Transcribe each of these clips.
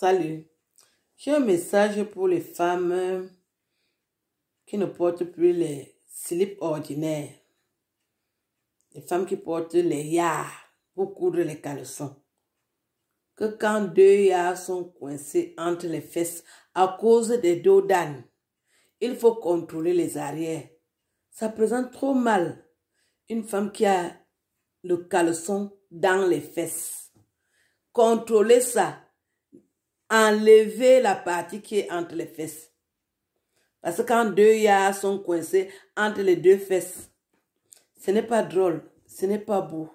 Salut. J'ai un message pour les femmes qui ne portent plus les slips ordinaires. Les femmes qui portent les yards pour coudre les caleçons. Que quand deux yards sont coincés entre les fesses à cause des dos d'âne, il faut contrôler les arrières. Ça présente trop mal une femme qui a le caleçon dans les fesses. Contrôlez ça enlever la partie qui est entre les fesses. Parce que quand deux yards sont coincés entre les deux fesses, ce n'est pas drôle, ce n'est pas beau.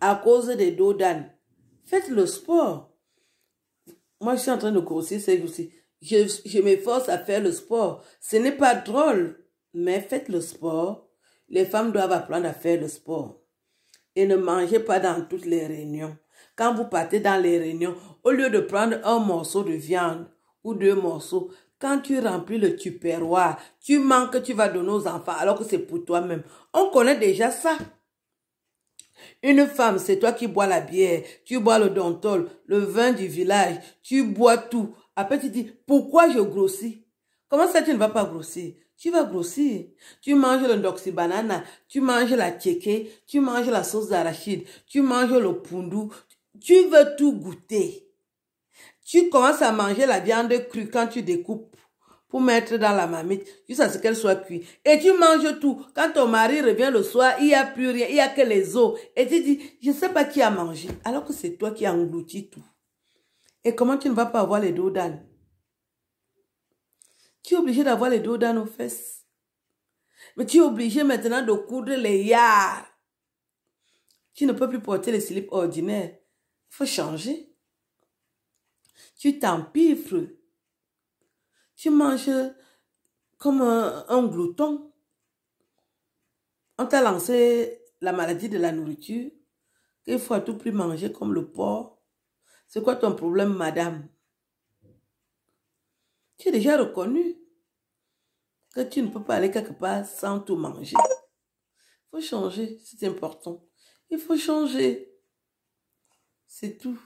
À cause des dos d'âne, faites le sport. Moi, je suis en train de grossir c'est aussi. Je, je m'efforce à faire le sport. Ce n'est pas drôle, mais faites le sport. Les femmes doivent apprendre à faire le sport. Et ne mangez pas dans toutes les réunions. Quand vous partez dans les réunions, au lieu de prendre un morceau de viande ou deux morceaux, quand tu remplis le tupperware, tu manques, tu vas donner aux enfants alors que c'est pour toi-même. On connaît déjà ça. Une femme, c'est toi qui bois la bière, tu bois le dentol, le vin du village, tu bois tout. Après, tu dis, pourquoi je grossis Comment ça, tu ne vas pas grossir Tu vas grossir. Tu manges le doxybanana, tu manges la tchéké, tu manges la sauce d'arachide, tu manges le pundu, tu veux tout goûter. Tu commences à manger la viande crue quand tu découpes pour mettre dans la marmite jusqu'à ce qu'elle soit cuite. Et tu manges tout. Quand ton mari revient le soir, il n'y a plus rien, il n'y a que les os. Et tu dis, je ne sais pas qui a mangé, alors que c'est toi qui as englouti tout. Et comment tu ne vas pas avoir les dos d'âne Tu es obligé d'avoir les dos dans aux fesses. Mais tu es obligé maintenant de coudre les yards. Tu ne peux plus porter les slips ordinaires faut changer. Tu t'empiffres. Tu manges comme un, glouton. On t'a lancé la maladie de la nourriture. Il faut à tout prix manger comme le porc. C'est quoi ton problème, madame? Tu as déjà reconnu que tu ne peux pas aller quelque part sans tout manger. Il faut changer, c'est important. Il faut changer. C'est tout.